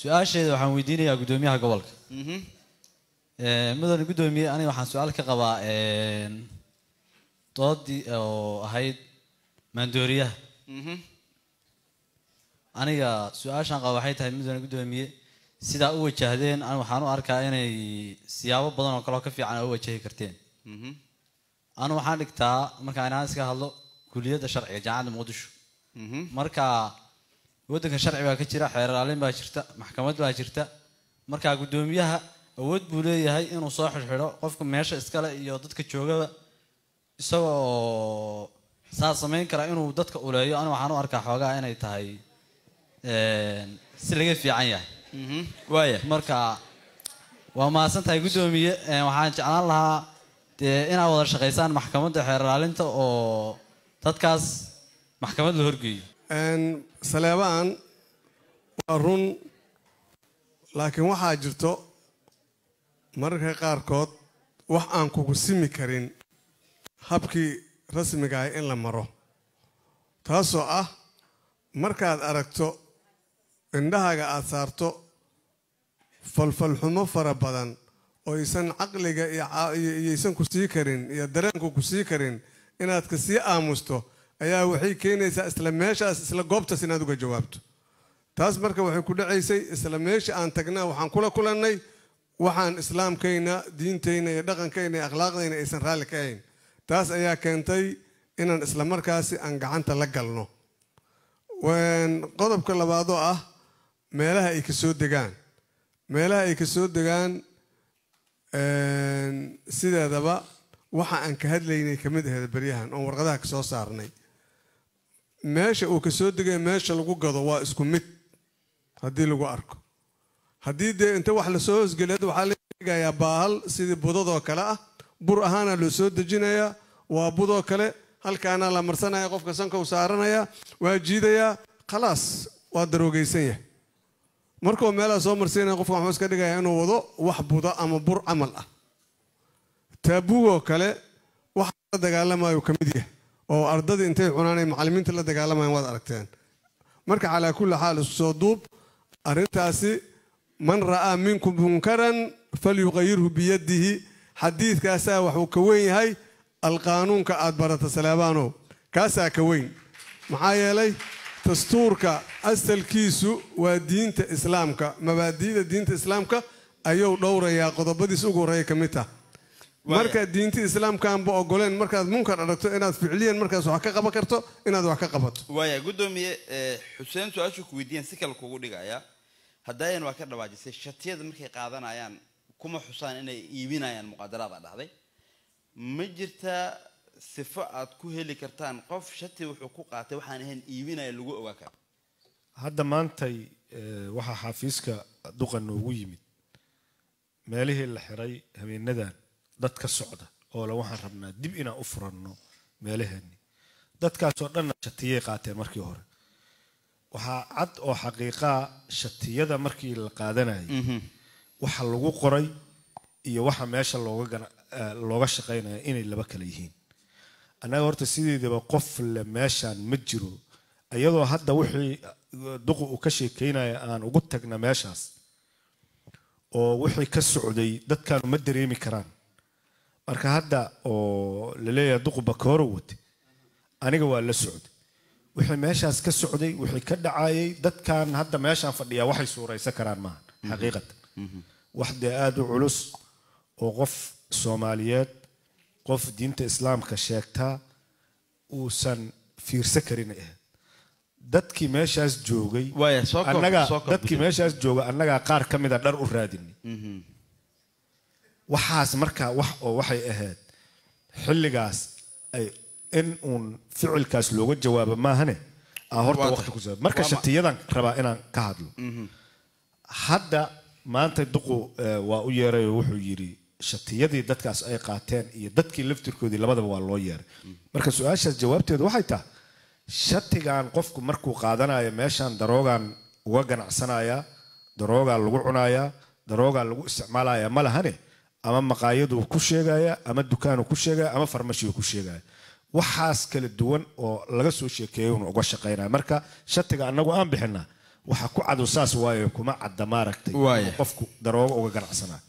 su-aasheeda waxaan weydiinayaa guddoomiyaha gobolka mudane mm-hmm. guddoomiye ani waxaan su-aal ka qabaa doodii oo ahayd maandooriyaha mm-hmm. aniga su-aashaan qaba waxay tahay mudan guddoomiye sidaa u wajahdeen an waxaan u arkaa inay siyaabo badan oo kaleo ka fiican u wajahi karteen mm-hmm. anu waxaan dhigtaa markaa inaan iska hadlo kuliyadda sharciga jaamacadda muqdisho marka waddanka sharci baa ka jira xeer xeeraalin baa jirta maxkamad baa jirta markaa guddoomiyaha awood buu leeyahay inuu soo xidxidho qofka meesha iskale iyo dadka joogaba isagoo saa samayn kara inuu dadka uleeyo ani waxaan u arkaa xoogaa inay tahay si laga fiican yahay mhm. waaya marka waa mahadsan tahay guddoomiye waxaan jeclaan lahaa dee inaad wada shaqaysaan maxkamadda xeer xeerlaalinta oo dadkaas maxkamad la horgeeyo saleebaan waa run laakiin waxaa jirto mararka qaarkood wax aan kugu simi karin habkii rasmigaah in la maro taasoo ah markaad aragto indhahaaga aada saarto falfalxumo fara badan oo aysan caqliga iyoiyoaysan ku sii karin iyo dareenku ku sii karin inaad ka sii aamusto ayaa waxay keenaysaa isla meeshaas isla goobtaas inaad uga jawaabto taas marka waxay ku dhacaysay isla meesha aan tagnaa waxaan kula kulannay waxaan islaamkayna diintayna iyo dhaqankayna iyo akhlaaqdayna aysan raalli ka ahayn taas ayaa keentay inaan isla markaasi aan gacanta la galno qodobka labaadoo ah meelaha ay kasoo degaan meelaha ay kasoo degaan sideedaba waxa aan ka hadlaynay ka mid aheeda beryahan oon warqadaha kasoo saarnay meesha uu ka soo degaya meesha lagu gado waa isku mid haddii lagu arko haddii dee inta wax lasoo hoosgeliy waxaa la eegayaa baahal sidii budadoo kale ah bur ahaana loosoo dejinayaa waa budoo kale halkaana la marsanaya qofka sanka u saaranaya waa jiidayaa khalaas waa daroogeysan yahay markuu meelaa soo marsiinaya qofka waxuu iska dhigaya inuu wado wax buda ama bur camal ah taabugoo kale waxa la dagaalamayo ka mid yahay oo ardadii intay cunaanay macalimiinta la dagaalamayan waad aragteen marka calaa kulli xaal isku soo duub arrintaasi man ra'aa minkum munkaran falyuqayirhu biyadihi xadiidkaasaa waxuu ka weyn yahay alqaanuunka aad barata salaabaanow kaasaa ka weyn maxaa yeelay dastuurka asalkiisu waa diinta islaamka mabaadi'da diinta islaamka ayuu dhowrayaa qodobadiis ugu horreeya ka mid tah marka diinta islaamkaanba ogoleen markaad munkar aragto inaad ficliyan markaas wax ka qaban karto inaad wax ka qabato waaya guddoomiye eh, xuseen su-aashuu ku weydiiyan si kale kugu dhigaya haddaayan waa ka dhawaajisay shatiyada markay qaadanayaan kuma xusaan inay iibinayaan muqadaraada dhahday ma jirtaa sifo aad ku heli kartaan qof shati wuxuu ku qaatay waxaan ahayn iibinaya lagu ogaa kara hadda maantay eh, waxaa xaafiiska duqa noogu yimid meelihii la xiray habeenadan dad ka socda oola waxaan rabnaa dib inaan u furanno meelaheenni dadkaasoo dhanna shatiyay qaateen markii hore waxaa cad oo xaqiiqaa shatiyada markii la qaadanayay mhm. waxa lagu qoray iyo waxa meesha eh, looga shaqaynaya inay laba kale yihiin annaga horta sideedaba qof le meeshaan ma jiro iyadoo hadda wixii eh, duqu uu ka sheekeynaya aan ugu tagna meeshaas oo wixii ka socday dadkaanu ma dareemi karaan marka hadda oo laleeyahay duquba koora wate aniga waa la socday wixii meeshaas ka socday wixii ka dhacayay dadkan hadda meeshaan fadhiyaa waxay suuraysan karaan maaha xaqiiqatan wax dee aada u culus oo qof soomaaliyeed qof diinta islaamka sheegtaa uusan fiirsan karin ahayd eh. dadkii meeshaas joogay annagaa dadkii meeshaas jooga annagaa qaar ka mida dhar u raadinay mhm waxaas markaa wax oo waxay ahayd xilligaas in uun ficilkaas looga jawaabo maahane horta wati marka shatiyadan rabaa inaan ka hadlo mhm. hadda maanta duqu waa u yeeray wuxuu yidhi shatiyadii dadkaas ay qaateen iyo dadkii laftirkoodii labadaba waa loo yeeray mhm. marka su-aashaas jawaabteedu waxay tahay shatigan qofku markuu qaadanayo meeshaan daroogan uga ganacsanayaa daroogaa lagu cunayaa daroogaa lagu isticmaalaya ma lahane ama maqaayaduu ku sheegaya ama dukaanu ku sheegaya ama farmashiuu ku sheegaya waxaas kala duwan oo laga soo sheekeeyanu uga shaqaynaya marka shatiga annagu aan bixinaa waxa ku cadu saas waayo kuma cadda maaragtay qofku daroogo uga ganacsanaa